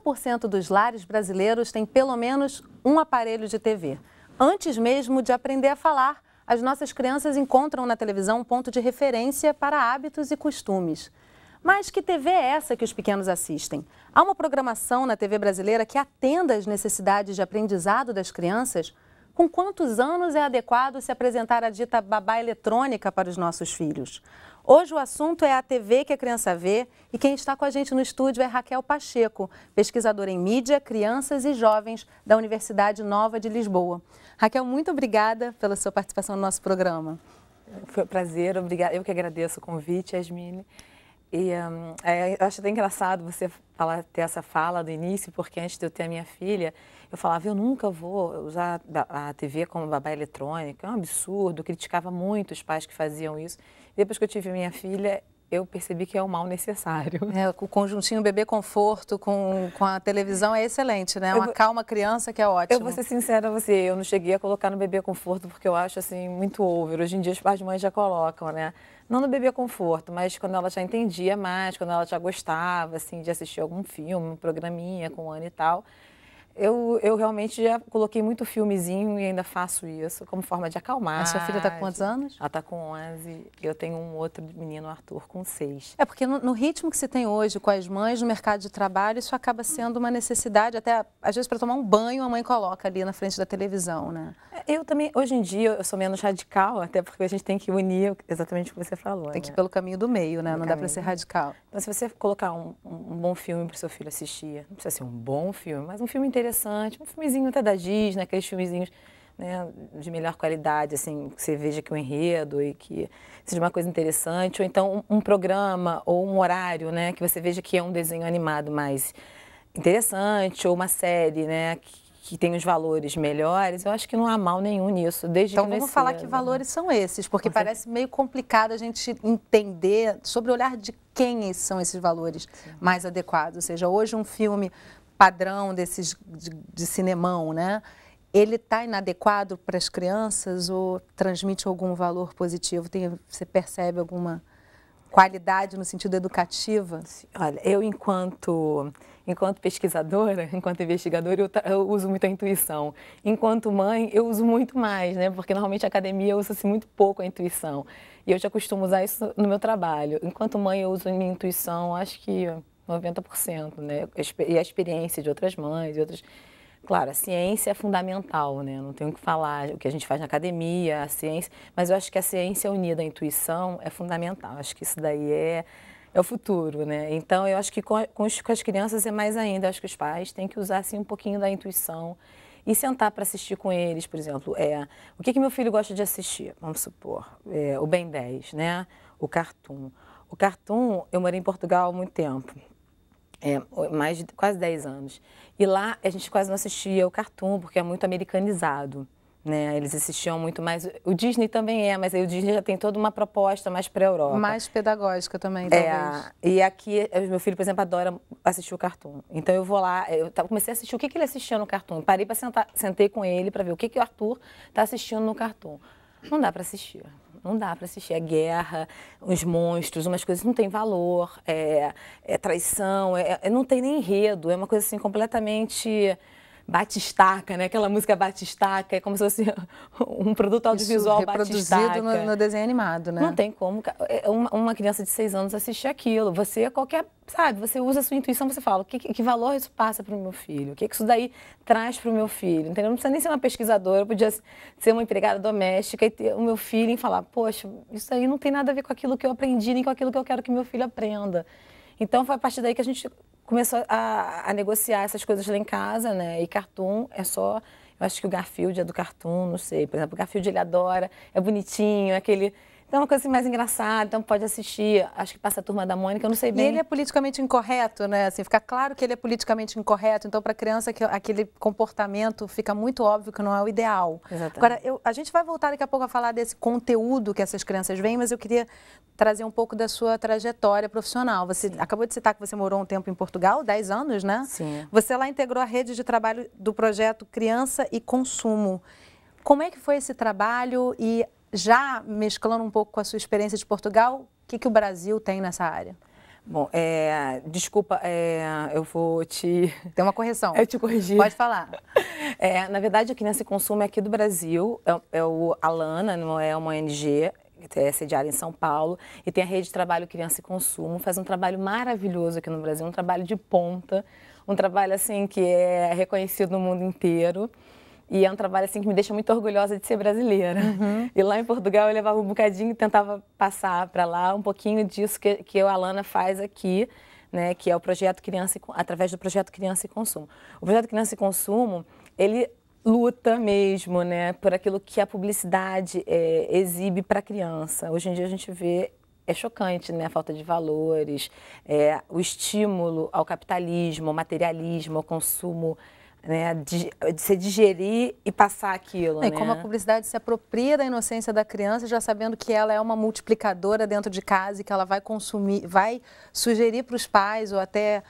70% dos lares brasileiros têm pelo menos um aparelho de TV. Antes mesmo de aprender a falar, as nossas crianças encontram na televisão um ponto de referência para hábitos e costumes. Mas que TV é essa que os pequenos assistem? Há uma programação na TV brasileira que atenda às necessidades de aprendizado das crianças? Com quantos anos é adequado se apresentar a dita babá eletrônica para os nossos filhos? Hoje o assunto é a TV que a criança vê e quem está com a gente no estúdio é Raquel Pacheco, pesquisadora em mídia, crianças e jovens da Universidade Nova de Lisboa. Raquel, muito obrigada pela sua participação no nosso programa. Foi um prazer, obrigada. Eu que agradeço o convite, Yasmine. E um, é, eu acho até engraçado você falar, ter essa fala do início, porque antes de eu ter a minha filha, eu falava, eu nunca vou usar a TV como babá eletrônica, é um absurdo, eu criticava muito os pais que faziam isso. Depois que eu tive minha filha, eu percebi que é o mal necessário. É, o conjuntinho bebê conforto com, com a televisão é excelente, né? Uma eu, calma criança que é ótimo. Eu vou ser sincera a você, eu não cheguei a colocar no bebê conforto porque eu acho assim muito over. Hoje em dia os pais de mães já colocam, né? Não no bebê conforto, mas quando ela já entendia mais, quando ela já gostava assim de assistir algum filme, um programinha com o Ana e tal. Eu, eu realmente já coloquei muito filmezinho e ainda faço isso como forma de acalmar. A sua ah, filha está com quantos anos? Ela está com 11. Eu tenho um outro menino, Arthur, com 6. É porque no, no, ritmo que se tem hoje com as mães no mercado de trabalho, isso acaba sendo uma necessidade. Até às vezes para tomar um banho, a mãe coloca ali na frente da televisão, né? É, eu também, hoje em dia, eu sou menos radical, até porque a gente tem que unir exatamente o que você falou. Tem que né? ir né? pelo caminho do meio, né? Não caminho. dá para ser radical. Então, se você colocar um, um bom filme para o seu filho assistir, não precisa ser um bom filme, mas um filme interessante interessante, um filmezinho até da Disney, aqueles filmezinhos né, de melhor qualidade, assim, que você veja que o é enredo e que seja uma coisa interessante, ou então um, um programa ou um horário, né, que você veja que é um desenho animado mais interessante, ou uma série, né, que, que tem os valores melhores, eu acho que não há mal nenhum nisso. Desde então vamos falar que né. valores são esses, porque Você... parece meio complicado a gente entender sobre o olhar de quem são esses valores Sim. mais adequados. Ou seja, hoje um filme padrão desses de, de cinemão, né? Ele está inadequado para as crianças ou transmite algum valor positivo? Tem, você percebe alguma qualidade no sentido educativa? Olha, eu enquanto enquanto pesquisadora, enquanto investigadora, eu, eu, uso muito a intuição. Enquanto mãe, eu uso muito mais, né? Porque normalmente a academia usa-se assim, muito pouco a intuição. E eu já costumo usar isso no meu trabalho. Enquanto mãe, eu uso a minha intuição, acho que 90%, né? E a experiência de outras mães, de outras... Claro, a ciência é fundamental, né? Não tenho o que falar o que a gente faz na academia, a ciência, mas eu acho que a ciência unida à intuição é fundamental. Acho que isso daí é, é o futuro, né? Então, eu acho que com, com, com as crianças é mais ainda. acho que os pais têm que usar assim, um pouquinho da intuição e sentar para assistir com eles, por exemplo. É, o que, que meu filho gosta de assistir? Vamos supor, é, o Ben 10, né? O Cartoon. O Cartoon, eu morei em Portugal há muito tempo é, mais de quase 10 anos. E lá a gente quase não assistia o cartoon, porque é muito americanizado. Né? Eles assistiam muito mais. O Disney também é, mas aí o Disney já tem toda uma proposta mais para a Europa. Mais pedagógica também, é, talvez. É, e aqui, meu filho, por exemplo, adora assistir o cartoon. Então eu vou lá, eu comecei a assistir o que, que ele assistia no cartoon. Parei para sentar, sentei com ele para ver o que, que o Arthur está assistindo no cartoon. Não dá para assistir. Não dá para assistir a é guerra, uns monstros, umas coisas não tem valor, é, é traição, é, é, não tem nem enredo, é uma coisa assim completamente batistaca, né? Aquela música batistaca, é como se fosse um produto audiovisual Isso, reproduzido batistaca. no, no desenho animado, né? Não tem como. É, é uma, uma criança de seis anos assistir aquilo. Você, é qualquer, sabe, você usa a sua intuição, você fala, que, que valor isso passa para o meu filho? O que, que isso daí traz para o meu filho? Entendeu? Não precisa nem ser uma pesquisadora, eu podia ser uma empregada doméstica e ter o meu filho e falar, poxa, isso aí não tem nada a ver com aquilo que eu aprendi, nem com aquilo que eu quero que meu filho aprenda. Então foi a partir daí que a gente começou a, a, negociar essas coisas lá em casa, né? E cartoon é só. Eu acho que o Garfield é do cartoon, não sei. Por exemplo, o Garfield ele adora, é bonitinho, é aquele então, é uma coisa assim, mais engraçada, então pode assistir. Acho que passa a turma da Mônica, eu não sei bem. E ele é politicamente incorreto, né? Assim, fica claro que ele é politicamente incorreto. Então, para a criança, aquele comportamento fica muito óbvio que não é o ideal. Exatamente. Agora, eu, a gente vai voltar daqui a pouco a falar desse conteúdo que essas crianças veem, mas eu queria trazer um pouco da sua trajetória profissional. Você Sim. acabou de citar que você morou um tempo em Portugal, 10 anos, né? Sim. Você lá integrou a rede de trabalho do projeto Criança e Consumo. Como é que foi esse trabalho e já mesclando um pouco com a sua experiência de Portugal, o que, que o Brasil tem nessa área? Bom, é, desculpa, é, eu vou te. Tem uma correção. Eu te corrigi. Pode falar. É, na verdade, aqui Criança e Consumo é aqui do Brasil, é, é, o Alana, não é uma ONG, é sediada em São Paulo, e tem a Rede de Trabalho Criança e Consumo, faz um trabalho maravilhoso aqui no Brasil, um trabalho de ponta, um trabalho assim que é reconhecido no mundo inteiro. E é um trabalho assim que me deixa muito orgulhosa de ser brasileira. Uhum. E lá em Portugal eu levava um bocadinho e tentava passar para lá um pouquinho disso que, que eu, a Alana faz aqui, né, que é o projeto Criança e, através do projeto Criança e Consumo. O projeto Criança e Consumo, ele luta mesmo, né, por aquilo que a publicidade é, exibe para criança. Hoje em dia a gente vê é chocante, né? A falta de valores, é, o estímulo ao capitalismo, ao materialismo, ao consumo né, de, de se digerir e passar aquilo. É, né? como a publicidade se apropria da inocência da criança, já sabendo que ela é uma multiplicadora dentro de casa e que ela vai consumir, vai sugerir para os pais ou até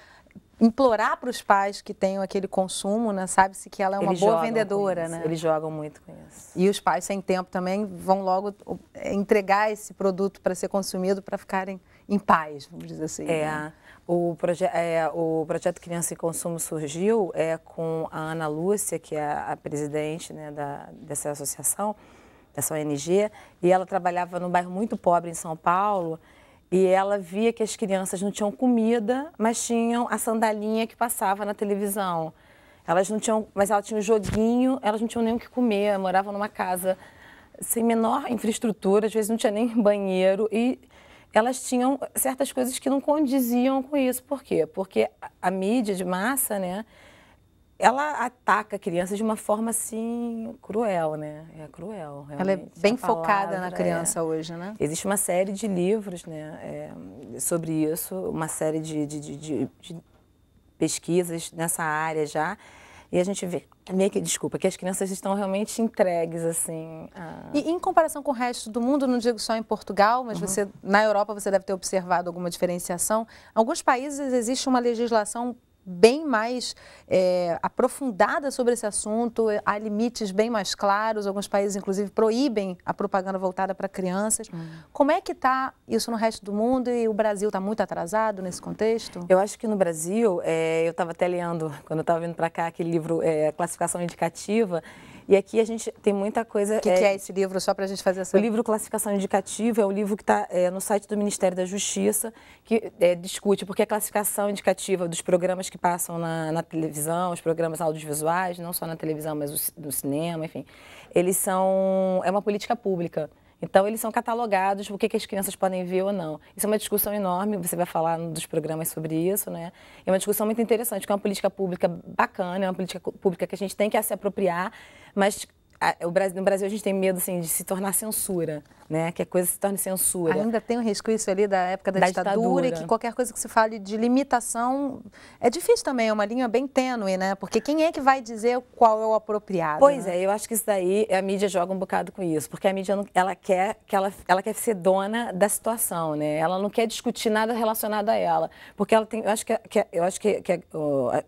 implorar para os pais que tenham aquele consumo, né? Sabe-se que ela é uma Eles boa vendedora, né? Eles jogam muito com isso. E os pais sem tempo também vão logo é, entregar esse produto para ser consumido para ficarem em paz, vamos dizer assim. É. Né? O, proje é, o projeto Criança e Consumo surgiu é, com a Ana Lúcia, que é a presidente né, da, dessa associação, dessa ONG, e ela trabalhava num bairro muito pobre em São Paulo, e ela via que as crianças não tinham comida, mas tinham a sandalinha que passava na televisão. Elas não tinham, mas ela tinha um joguinho, elas não tinham nem o que comer, moravam numa casa sem menor infraestrutura, às vezes não tinha nem banheiro e elas tinham certas coisas que não condiziam com isso. Por quê? Porque a mídia de massa, né? Ela ataca crianças de uma forma assim cruel, né? É cruel. Realmente. Ela é bem focada na é. criança é... hoje, né? Existe uma série de livros, né? É, sobre isso, uma série de, de, de, de pesquisas nessa área já. E a gente vê, meio que, desculpa, que as crianças estão realmente entregues, assim. A... E em comparação com o resto do mundo, não digo só em Portugal, mas uhum. você, na Europa, você deve ter observado alguma diferenciação. Em alguns países existe uma legislação bem mais é, aprofundada sobre esse assunto, há limites bem mais claros, alguns países, inclusive, proíbem a propaganda voltada para crianças. Hum. Como é que está isso no resto do mundo e o Brasil está muito atrasado nesse contexto? Eu acho que no Brasil, é, eu estava até lendo, quando eu estava vindo para cá, aquele livro, é, Classificação Indicativa, e aqui a gente tem muita coisa. O que, é... que, é esse livro, só para a gente fazer essa. O livro Classificação Indicativa é o livro que está é, no site do Ministério da Justiça, que é, discute porque a classificação indicativa dos programas que passam na, na, televisão, os programas audiovisuais, não só na televisão, mas no cinema, enfim, eles são. é uma política pública. Então, eles são catalogados, tipo, o que, que as crianças podem ver ou não. Isso é uma discussão enorme, você vai falar dos programas sobre isso, né? É uma discussão muito interessante, que é uma política pública bacana, é uma política pública que a gente tem que se apropriar, mas no Brasil a gente tem medo assim, de se tornar censura né? Que a coisa se torne censura. Ainda tem um isso ali da época da, da ditadura, ditadura, e que qualquer coisa que se fale de limitação é difícil também, é uma linha bem tênue, né? Porque quem é que vai dizer qual é o apropriado? Pois né? é, eu acho que isso daí a mídia joga um bocado com isso, porque a mídia não, ela quer que ela, ela quer ser dona da situação, né? Ela não quer discutir nada relacionado a ela, porque ela tem, eu acho que, que eu acho que, que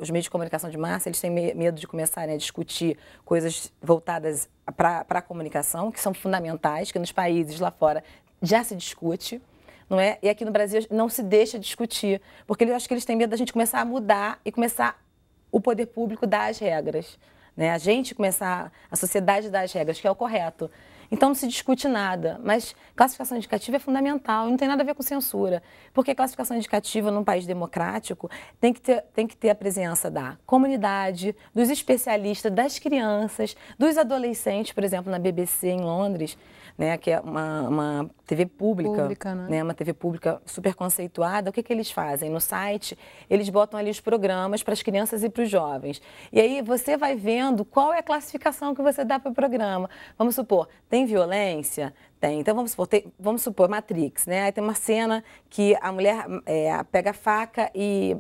os meios de comunicação de massa eles têm medo de começarem a discutir coisas voltadas para a comunicação, que são fundamentais, que nos países lá fora já se discute, não é? E aqui no Brasil não se deixa discutir, porque eu acho que eles têm medo da gente começar a mudar e começar o poder público dar as regras. Né? A gente começar, a sociedade dar as regras, que é o correto. Então não se discute nada. Mas classificação indicativa é fundamental, não tem nada a ver com censura. Porque classificação indicativa num país democrático tem que ter, tem que ter a presença da comunidade, dos especialistas, das crianças, dos adolescentes, por exemplo, na BBC em Londres, né, que é uma, uma TV pública, pública né? né? uma TV pública super conceituada, o que, é que eles fazem? No site, eles botam ali os programas para as crianças e para os jovens. E aí você vai vendo qual é a classificação que você dá para o programa. Vamos supor, tem tem violência? Tem. Então vamos supor, tem, vamos supor Matrix, né? Aí tem uma cena que a mulher é, pega a faca e,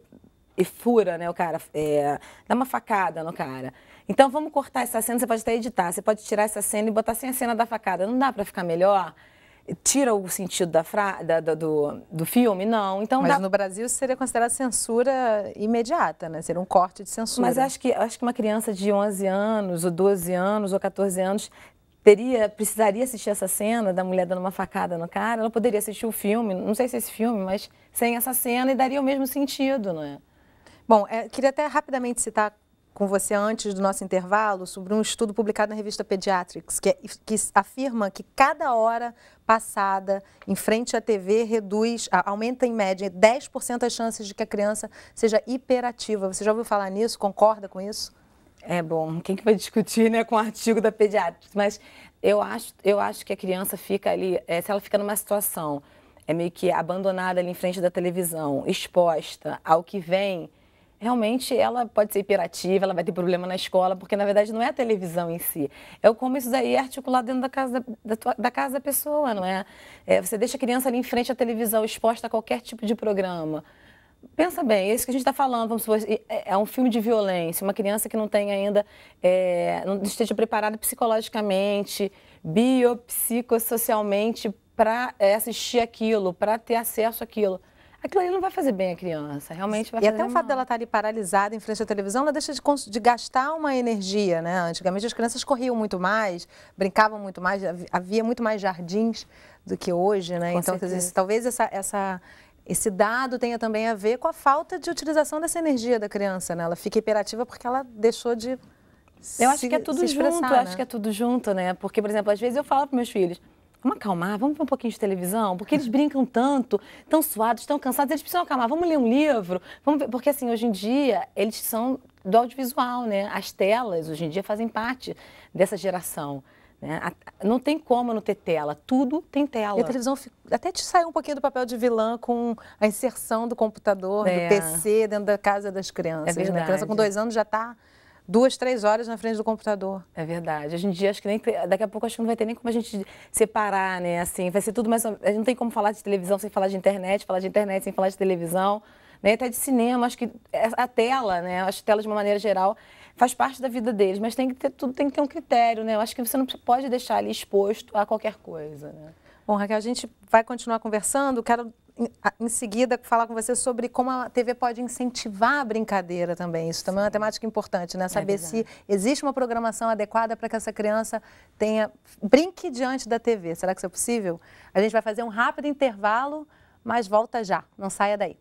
e fura, né? O cara é, dá uma facada no cara. Então vamos cortar essa cena, você pode até editar, você pode tirar essa cena e botar sem assim, a cena da facada. Não dá para ficar melhor? tira o sentido da, fra... da, da do, do filme, não. Então, Mas dá... no Brasil seria considerada censura imediata, né? Seria um corte de censura. Mas acho que, acho que uma criança de 11 anos, ou 12 anos, ou 14 anos teria, precisaria assistir essa cena da mulher dando uma facada no cara, ela poderia assistir o filme, não sei se é esse filme, mas sem essa cena e daria o mesmo sentido, não é? Bom, é, queria até rapidamente citar com você antes do nosso intervalo sobre um estudo publicado na revista Pediatrics, que, é, que afirma que cada hora passada em frente à TV reduz, aumenta em média 10% as chances de que a criança seja hiperativa. Você já ouviu falar nisso? Concorda com isso? É bom, quem que vai discutir né, com o artigo da pediatra? Mas eu acho, eu acho que a criança fica ali, é, se ela fica numa situação é meio que abandonada ali em frente da televisão, exposta ao que vem, realmente ela pode ser hiperativa, ela vai ter problema na escola, porque na verdade não é a televisão em si. É como isso daí é articulado dentro da casa da, tua, da casa da pessoa, não é? é? Você deixa a criança ali em frente à televisão, exposta a qualquer tipo de programa. Pensa bem, esse que a gente está falando, vamos supor, é, é um filme de violência, uma criança que não tem ainda, é, não esteja preparada psicologicamente, biopsicossocialmente para é, assistir aquilo, para ter acesso àquilo. Aquilo ali não vai fazer bem à criança, realmente vai e fazer E até o fato dela estar tá ali paralisada em frente à televisão, ela deixa de, de, gastar uma energia, né? Antigamente as crianças corriam muito mais, brincavam muito mais, havia muito mais jardins do que hoje, né? Com então, certeza. talvez essa, essa esse dado tem também a ver com a falta de utilização dessa energia da criança, né? Ela fica hiperativa porque ela deixou de eu acho se, que é tudo junto, né? acho que é tudo junto, né? Porque, por exemplo, às vezes eu falo para meus filhos, vamos acalmar, vamos ver um pouquinho de televisão, porque eles brincam tanto, tão suados, tão cansados, eles precisam acalmar, vamos ler um livro, vamos ver, porque assim, hoje em dia, eles são do audiovisual, né? As telas, hoje em dia, fazem parte dessa geração. Né? Não tem como não ter tela, tudo tem tela. E a televisão até te sai um pouquinho do papel de vilã com a inserção do computador, é. do PC dentro da casa das crianças. Né? É né? A criança com dois anos já está duas, três horas na frente do computador. É verdade. Hoje em dia, acho que nem. Daqui a pouco acho que não vai ter nem como a gente separar, né? Assim, vai ser tudo mais. A gente não tem como falar de televisão sem falar de internet, falar de internet sem falar de televisão, né? Até de cinema, acho que é, a tela, né? Acho que tela, de uma maneira geral, faz parte da vida deles, mas tem que ter, tudo tem que ter um critério, né? Eu acho que você não pode deixar ele exposto a qualquer coisa, né? Bom, Raquel, a gente vai continuar conversando. Quero, em seguida, falar com você sobre como a TV pode incentivar a brincadeira também. Isso também Sim. é uma temática importante, né? É Saber é se existe uma programação adequada para que essa criança tenha brinque diante da TV. Será que isso é possível? A gente vai fazer um rápido intervalo, mas volta já. Não saia daí.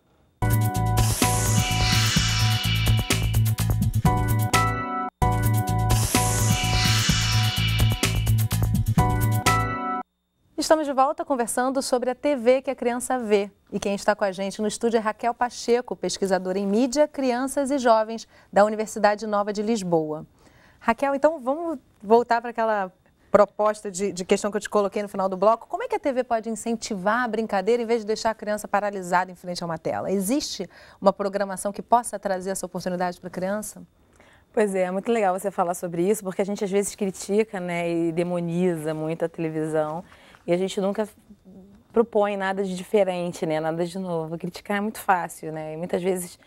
Estamos de volta conversando sobre a TV que a criança vê. E quem está com a gente no estúdio é Raquel Pacheco, pesquisadora em mídia, crianças e jovens da Universidade Nova de Lisboa. Raquel, então vamos voltar para aquela proposta de, de, questão que eu te coloquei no final do bloco. Como é que a TV pode incentivar a brincadeira em vez de deixar a criança paralisada em frente a uma tela? Existe uma programação que possa trazer essa oportunidade para a criança? Pois é, é muito legal você falar sobre isso, porque a gente às vezes critica né, e demoniza muito a televisão. E a gente nunca propõe nada de diferente, né? Nada de novo. Criticar é muito fácil, né? E muitas vezes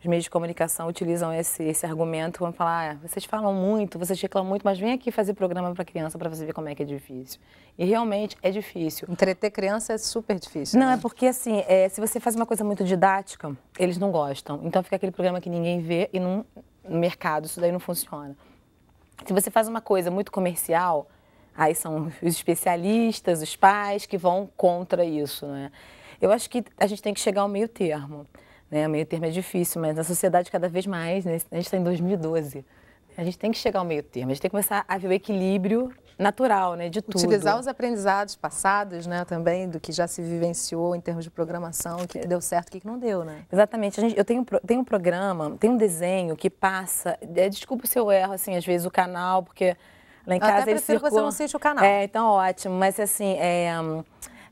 os meios de comunicação utilizam esse, esse argumento para falar: ah, vocês falam muito, vocês reclamam muito, mas vem aqui fazer programa para criança para você ver como é que é difícil. E realmente é difícil. Entreter criança é super difícil. Não, né? é porque assim, é, se você faz uma coisa muito didática, eles não gostam. Então fica aquele programa que ninguém vê e não, no mercado isso daí não funciona. Se você faz uma coisa muito comercial, Aí são os especialistas, os pais que vão contra isso, né? Eu acho que a gente tem que chegar ao meio termo, né? O meio termo é difícil, mas a sociedade cada vez mais, né? A gente está em 2012. A gente tem que chegar ao meio termo, a gente tem que começar a ver o equilíbrio natural, né, de tudo. Utilizar os aprendizados passados, né, também, do que já se vivenciou em termos de programação, o que deu certo, o que não deu, né? Exatamente. Gente, eu tenho, tenho um programa, tem um desenho que passa, é, desculpa se eu erro, assim, às vezes o canal, porque Lá em eu casa até prefiro que você não seja o canal. É, então ótimo. Mas assim, é,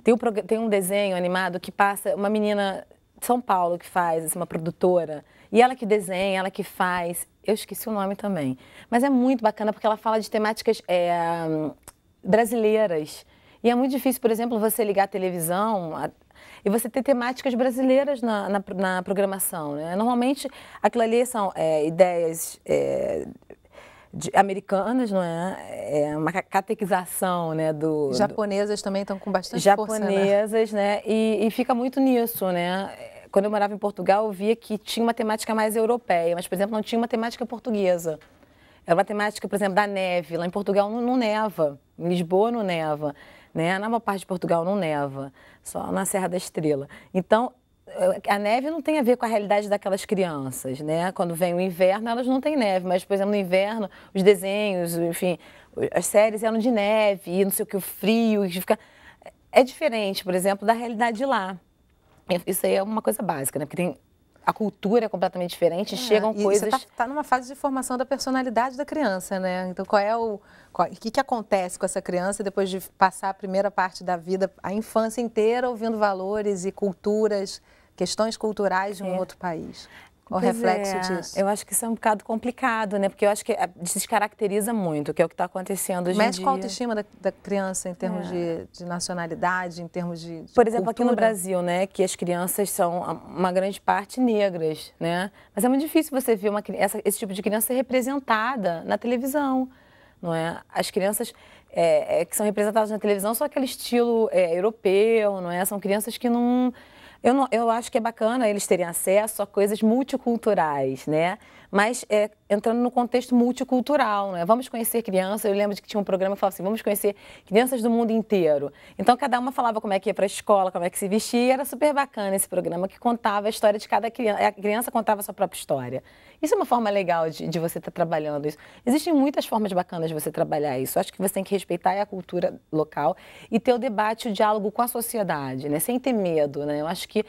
tem, um, tem um desenho animado que passa uma menina de São Paulo que faz, assim, uma produtora. E ela que desenha, ela que faz. Eu esqueci o nome também. Mas é muito bacana porque ela fala de temáticas é, brasileiras. E é muito difícil, por exemplo, você ligar a televisão a, e você ter temáticas brasileiras na, na, na programação. Né? Normalmente, aquilo ali são é, ideias é, de, americanas, não é? é? uma catequização, né? Do, japonesas do... também estão com bastante japonesas, força, né? né? E, e fica muito nisso, né? Quando eu morava em Portugal, eu via que tinha uma temática mais europeia, mas, por exemplo, não tinha uma temática portuguesa. Era uma temática, por exemplo, da neve. Lá em Portugal não, não neva, em Lisboa não neva, né? Na maior parte de Portugal não neva, só na Serra da Estrela. Então, a neve não tem a ver com a realidade daquelas crianças, né? Quando vem o inverno, elas não têm neve, mas, por exemplo, no inverno, os desenhos, enfim, as séries eram de neve, e não sei o que, o frio, e fica... É diferente, por exemplo, da realidade lá. Isso aí é uma coisa básica, né? Porque tem a cultura é completamente diferente, é, chegam coisas. Você está tá numa fase de formação da personalidade da criança, né? Então, qual é o. Qual, o que, que acontece com essa criança depois de passar a primeira parte da vida, a infância inteira, ouvindo valores e culturas questões culturais de um é. outro país. O reflexo é. disso. Eu acho que isso é um bocado complicado, né? Porque eu acho que eh, descaracteriza muito, que é o que está acontecendo hoje Mexe em dia. Mexe com a autoestima da, da criança em termos é. de, de, nacionalidade, em termos de, de Por exemplo, cultura. aqui no Brasil, né? Que as crianças são uma grande parte negras, né? Mas é muito difícil você ver uma, essa, esse tipo de criança representada na televisão, não é? As crianças é, é que são representadas na televisão são aquele estilo é, europeu, não é? São crianças que não eu, não, eu acho que é bacana eles terem acesso a coisas multiculturais, né? Mas é, entrando no contexto multicultural, né? Vamos conhecer crianças. Eu lembro de que tinha um programa que falava assim: vamos conhecer crianças do mundo inteiro. Então, cada uma falava como é que ia para a escola, como é que se vestia. Era super bacana esse programa que contava a história de cada criança. A criança contava a sua própria história. Isso é uma forma legal de, de você estar tá trabalhando isso. Existem muitas formas bacanas de você trabalhar isso. Acho que você tem que respeitar a cultura local e ter o debate, o diálogo com a sociedade, né? Sem ter medo, né? Eu acho que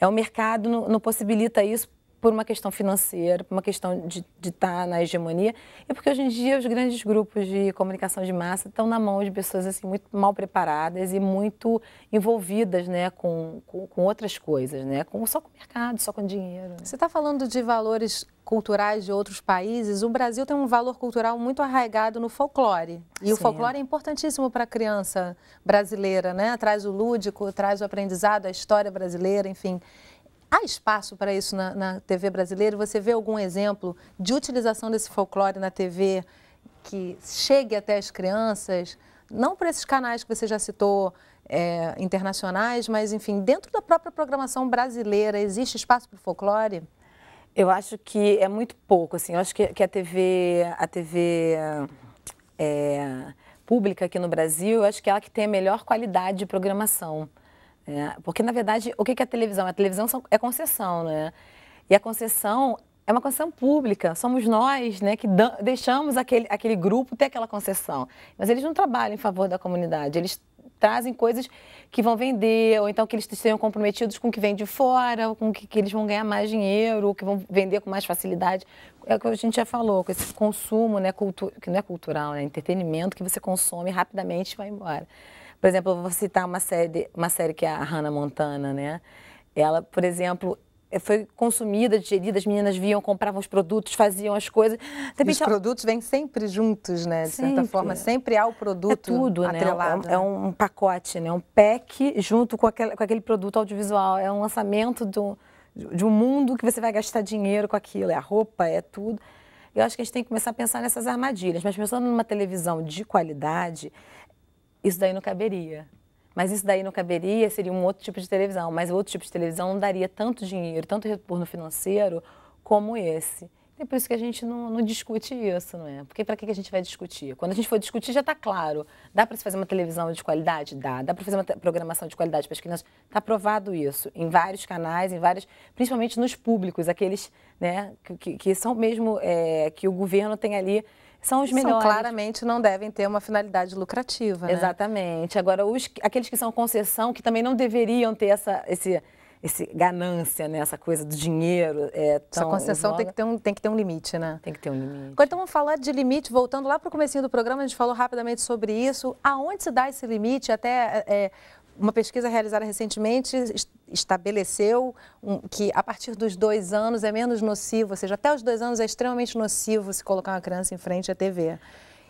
é o mercado no não possibilita isso por uma questão financeira, por uma questão de, de estar tá na hegemonia, e é porque hoje em dia os grandes grupos de comunicação de massa estão na mão de pessoas assim muito mal preparadas e muito envolvidas né, com, com, com outras coisas, né, com, só com o mercado, só com dinheiro. Né? Você está falando de valores culturais de outros países, o Brasil tem um valor cultural muito arraigado no folclore. E Sim. o folclore é importantíssimo para a criança brasileira, né? Traz o lúdico, traz o aprendizado, a história brasileira, enfim. Há espaço para isso na, na TV brasileira? Você vê algum exemplo de utilização desse folclore na TV que chegue até as crianças? Não por esses canais que você já citou, é, internacionais, mas enfim, dentro da própria programação brasileira, existe espaço para o folclore? Eu acho que é muito pouco, assim, eu acho que, que a TV, a TV é, pública aqui no Brasil, eu acho que é ela que tem a melhor qualidade de programação. É, porque, na verdade, o que é a televisão? A televisão é concessão, né? E a concessão é uma concessão pública. Somos nós né, que deixamos aquele, aquele grupo ter aquela concessão. Mas eles não trabalham em favor da comunidade. Eles trazem coisas que vão vender, ou então que eles estejam comprometidos com o que vem de fora, ou com que, que eles vão ganhar mais dinheiro, ou que vão vender com mais facilidade. É o que a gente já falou, com esse consumo, né, que não é cultural, né, entretenimento que você consome rapidamente e vai embora. Por exemplo, eu vou citar uma série, uma série que é a Hannah Montana, né? Ela, por exemplo, foi consumida, digerida, as meninas viam, compravam os produtos, faziam as coisas. Também os produtos vêm sempre juntos, né? De sempre. certa forma, sempre há o produto é tudo, né? atrelado. É é né? É, um, é um pacote, né? um pack junto com aquele, com aquele produto audiovisual. É um lançamento do, de um mundo que você vai gastar dinheiro com aquilo. É a roupa, é tudo. Eu acho que a gente tem que começar a pensar nessas armadilhas. Mas pensando numa televisão de qualidade, isso daí não caberia. Mas isso daí não caberia, seria um outro tipo de televisão. Mas outro tipo de televisão não daria tanto dinheiro, tanto retorno financeiro como esse. É por isso que a gente não, não discute isso, não é? Porque para que a gente vai discutir? Quando a gente for discutir, já está claro. Dá para se fazer uma televisão de qualidade? Dá. Dá para fazer uma programação de qualidade para as crianças? Está provado isso em vários canais, em vários, principalmente nos públicos, aqueles né, que, que, que são mesmo é, que o governo tem ali são os melhores. São, claramente não devem ter uma finalidade lucrativa. Né? Exatamente. Agora, os, aqueles que são concessão, que também não deveriam ter essa, esse, esse ganância, né? essa coisa do dinheiro. É, tão Essa concessão tem que, ter um, tem que ter um limite, né? Tem que ter um limite. Agora, então vamos falar de limite, voltando lá para o comecinho do programa, a gente falou rapidamente sobre isso. Aonde se dá esse limite? Até é, é uma pesquisa realizada recentemente estabeleceu que a partir dos dois anos é menos nocivo, ou seja, até os dois anos é extremamente nocivo se colocar uma criança em frente à TV.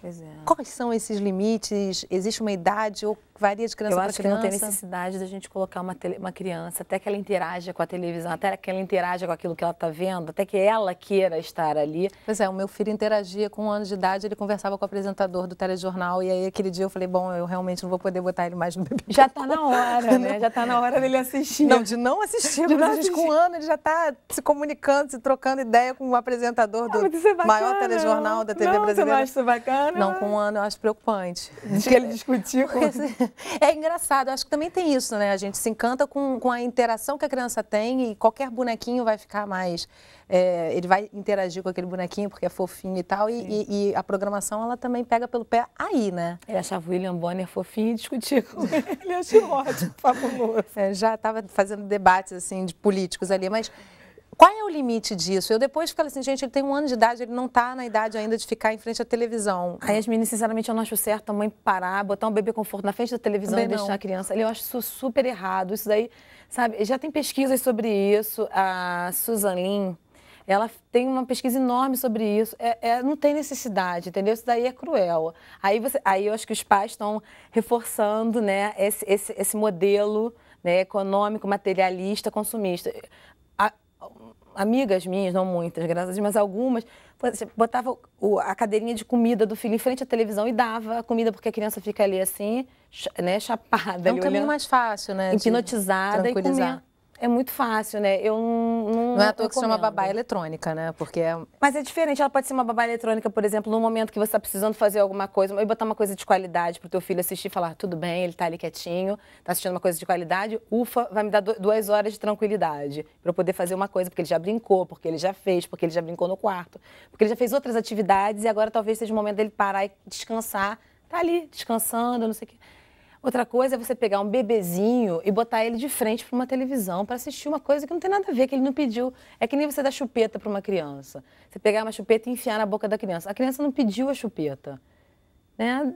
É. Quais são esses limites? Existe uma idade ou varia de criança para criança. Eu acho que não tem necessidade da gente colocar uma, tele, uma criança até que ela interaja com a televisão, até que ela interaja com aquilo que ela está vendo, até que ela queira estar ali. Pois é, o meu filho interagia com um ano de idade, ele conversava com o apresentador do telejornal e aí aquele dia eu falei, bom, eu realmente não vou poder botar ele mais no bebê. Já está na hora, né? Já está na hora dele assistir. Não, de não assistir, de mas assistir. com um ano ele já está se comunicando, se trocando ideia com o apresentador ah, do é maior telejornal da TV não, brasileira. Não, você não acha isso bacana? Não, com um ano eu acho preocupante. Diz que ele discutiu com... Assim, é engraçado, acho que também tem isso, né? A gente se encanta com, com a interação que a criança tem e qualquer bonequinho vai ficar mais. É, ele vai interagir com aquele bonequinho porque é fofinho e tal. E, e, e, a programação, ela também pega pelo pé aí, né? É, ele achava o William Bonner fofinho e discutia com ele. Ele achei ótimo, fabuloso. É, já estava fazendo debates, assim, de políticos ali, mas qual é o limite disso? Eu depois fico assim, gente, ele tem um ano de idade, ele não está na idade ainda de ficar em frente à televisão. Aí as sinceramente, eu não acho certo a mãe parar, botar um bebê conforto na frente da televisão Também e deixar não. a criança. Eu acho isso super errado. Isso daí, sabe, já tem pesquisas sobre isso. A Susan Lin, ela tem uma pesquisa enorme sobre isso. É, é, não tem necessidade, entendeu? Isso daí é cruel. Aí, você, aí eu acho que os pais estão reforçando né, esse, esse, esse modelo né, econômico, materialista, consumista amigas minhas, não muitas, graças a Deus, mas algumas, botava a cadeirinha de comida do filho em frente à televisão e dava a comida, porque a criança fica ali assim, né, chapada. É um caminho olhando, mais fácil, né? Hipnotizada e comendo. É muito fácil, né? Eu não. Não, não é à toa que se chama é babá eletrônica, né? Porque é... Mas é diferente, ela pode ser uma babá eletrônica, por exemplo, no momento que você está precisando fazer alguma coisa, e botar uma coisa de qualidade para o teu filho assistir e falar, tudo bem, ele está ali quietinho, está assistindo uma coisa de qualidade, ufa, vai me dar duas horas de tranquilidade para eu poder fazer uma coisa, porque ele já brincou, porque ele já fez, porque ele já brincou no quarto, porque ele já fez outras atividades e agora talvez seja o momento dele parar e descansar. Tá ali, descansando, não sei o quê. Outra coisa é você pegar um bebezinho e botar ele de frente para uma televisão para assistir uma coisa que não tem nada a ver, que ele não pediu. É que nem você dar chupeta para uma criança. Você pegar uma chupeta e enfiar na boca da criança. A criança não pediu a chupeta né?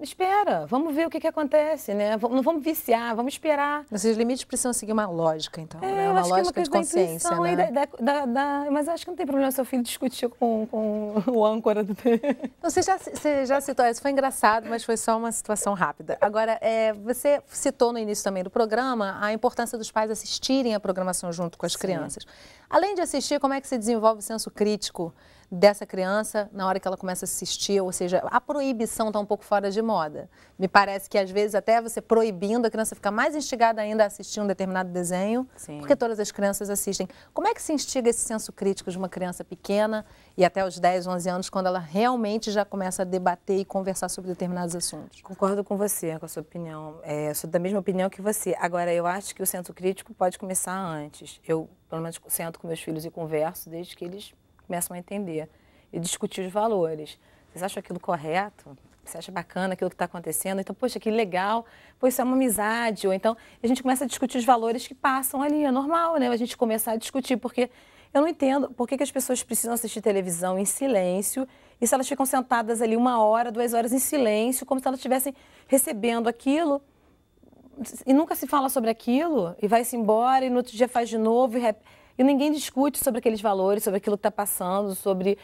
Espera, vamos ver o que, que acontece, né? Não vamos viciar, vamos esperar. Mas os limites precisam seguir uma lógica, então, é, né? É uma lógica é uma de consciência, né? Da, da, da, mas acho que não tem problema seu filho discutir com, com o âncora do então, você já, você já citou, isso foi engraçado, mas foi só uma situação rápida. Agora, é, você citou no início também do programa a importância dos pais assistirem a programação junto com as Sim. crianças. Além de assistir, como é que se desenvolve o senso crítico dessa criança na hora que ela começa a assistir? Ou seja, a proibição está um pouco fora de moda. Me parece que às vezes até você proibindo, a criança fica mais instigada ainda a assistir um determinado desenho, Sim. porque todas as crianças assistem. Como é que se instiga esse senso crítico de uma criança pequena e até os 10, 11 anos, quando ela realmente já começa a debater e conversar sobre determinados assuntos. Concordo com você, com a sua opinião. É, sou da mesma opinião que você. Agora, eu acho que o centro crítico pode começar antes. Eu, pelo menos, sento com meus filhos e converso desde que eles começam a entender e discutir os valores. Vocês acham aquilo correto? você acha bacana aquilo que está acontecendo, então, poxa, que legal, pois isso é uma amizade, ou então a gente começa a discutir os valores que passam ali, é normal, né, a gente começar a discutir, porque eu não entendo por que, que as pessoas precisam assistir televisão em silêncio e se elas ficam sentadas ali uma hora, duas horas em silêncio, como se elas estivessem recebendo aquilo e nunca se fala sobre aquilo e vai-se embora e no outro dia faz de novo e, rep... e ninguém discute sobre aqueles valores, sobre aquilo que está passando, sobre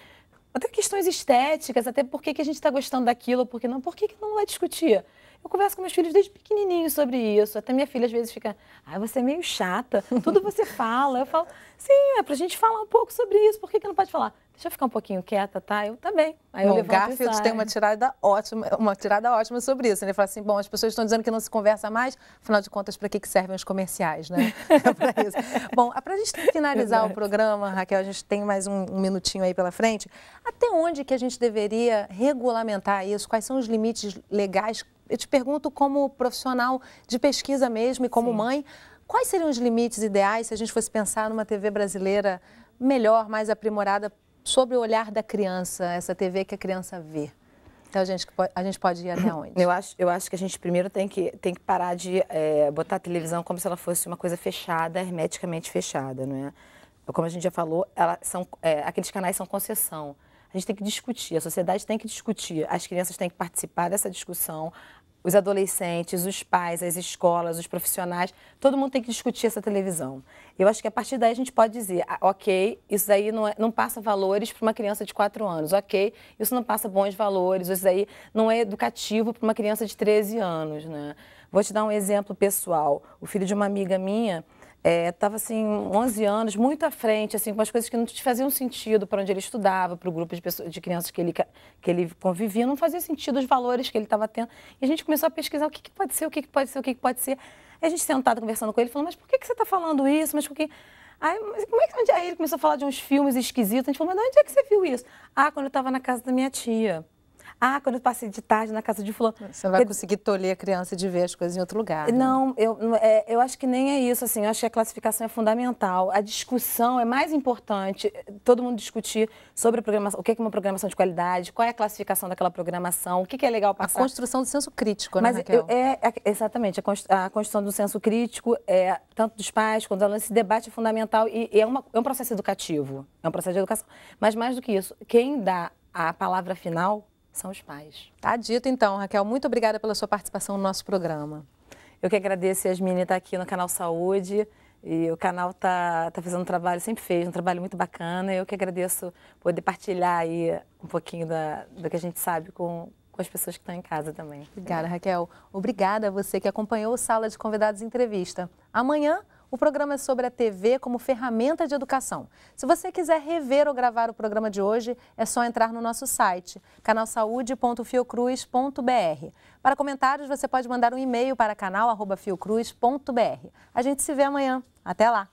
até questões estéticas, até por que, que a gente está gostando daquilo, que não, por que, que não vai discutir? Eu converso com meus filhos desde pequenininho sobre isso. Até minha filha às vezes fica, ai, ah, você é meio chata, tudo você fala. Eu falo, sim, é pra gente falar um pouco sobre isso, por que, que não pode falar? Deixa eu ficar um pouquinho quieta, tá? Eu também. Aí bom, eu Garfield tem uma tirada ótima, uma tirada ótima sobre isso. Né? Ele fala assim: bom, as pessoas estão dizendo que não se conversa mais, afinal de contas, para que, que servem os comerciais, né? é isso. Bom, para a gente finalizar Exato. o programa, Raquel, a gente tem mais um, um minutinho aí pela frente. Até onde que a gente deveria regulamentar isso? Quais são os limites legais eu te pergunto como profissional de pesquisa mesmo e como Sim. mãe, quais seriam os limites ideais se a gente fosse pensar numa TV brasileira melhor, mais aprimorada sobre o olhar da criança, essa TV que a criança vê? Então a gente, a gente pode ir até onde? Eu acho, eu acho que a gente primeiro tem que, tem que parar de é, botar a televisão como se ela fosse uma coisa fechada, hermeticamente fechada, não é? Como a gente já falou, ela, são, é, aqueles canais são concessão. A gente tem que discutir, a sociedade tem que discutir, as crianças têm que participar dessa discussão, os adolescentes, os pais, as escolas, os profissionais, todo mundo tem que discutir essa televisão. Eu acho que a partir daí a gente pode dizer, ah, ok, isso aí não, é, não passa valores para uma criança de 4 anos, ok, isso não passa bons valores, isso aí não é educativo para uma criança de 13 anos, né? Vou te dar um exemplo pessoal. O filho de uma amiga minha, estava é, assim 11 anos muito à frente assim com as coisas que não faziam sentido para onde ele estudava para o grupo de pessoas de crianças que ele que ele convivia não fazia sentido os valores que ele estava tendo e a gente começou a pesquisar o que, que pode ser o que, que pode ser o que, que pode ser aí a gente sentado conversando com ele falou mas por que, que você está falando isso mas por que Aí, como é que, aí ele começou a falar de uns filmes esquisitos. A gente falou, mas de onde é que você viu isso? Ah, quando eu estava na casa da minha tia. Ah, quando eu passei de tarde na casa de fulano. Você vai eu... conseguir tolher a criança de ver as coisas em outro lugar. Né? Não, eu, é, eu acho que nem é isso, assim. Eu acho que a classificação é fundamental. A discussão é mais importante. Todo mundo discutir sobre a programação, o que é, é uma programação de qualidade, qual é a classificação daquela programação, o que é legal passar. A construção do senso crítico, né, Mas Raquel? Eu, é, é, exatamente, a construção do senso crítico, é, tanto dos pais quanto ela, esse debate é fundamental e, e é, uma, é um processo educativo, é um processo de educação. Mas mais do que isso, quem dá a palavra final são os pais. Tá dito então, Raquel. Muito obrigada pela sua participação no nosso programa. Eu que agradeço, Yasmine, estar tá aqui no Canal Saúde. E o canal tá, tá fazendo um trabalho, sempre fez, um trabalho muito bacana. Eu que agradeço poder partilhar aí um pouquinho da, do que a gente sabe com, com as pessoas que estão em casa também. Obrigada, Raquel. Obrigada a você que acompanhou o Sala de Convidados Entrevista. Amanhã o programa é sobre a TV como ferramenta de educação. Se você quiser rever ou gravar o programa de hoje, é só entrar no nosso site, canalsaude.fiocruz.br. Para comentários, você pode mandar um e-mail para canal.fiocruz.br. A gente se vê amanhã. Até lá!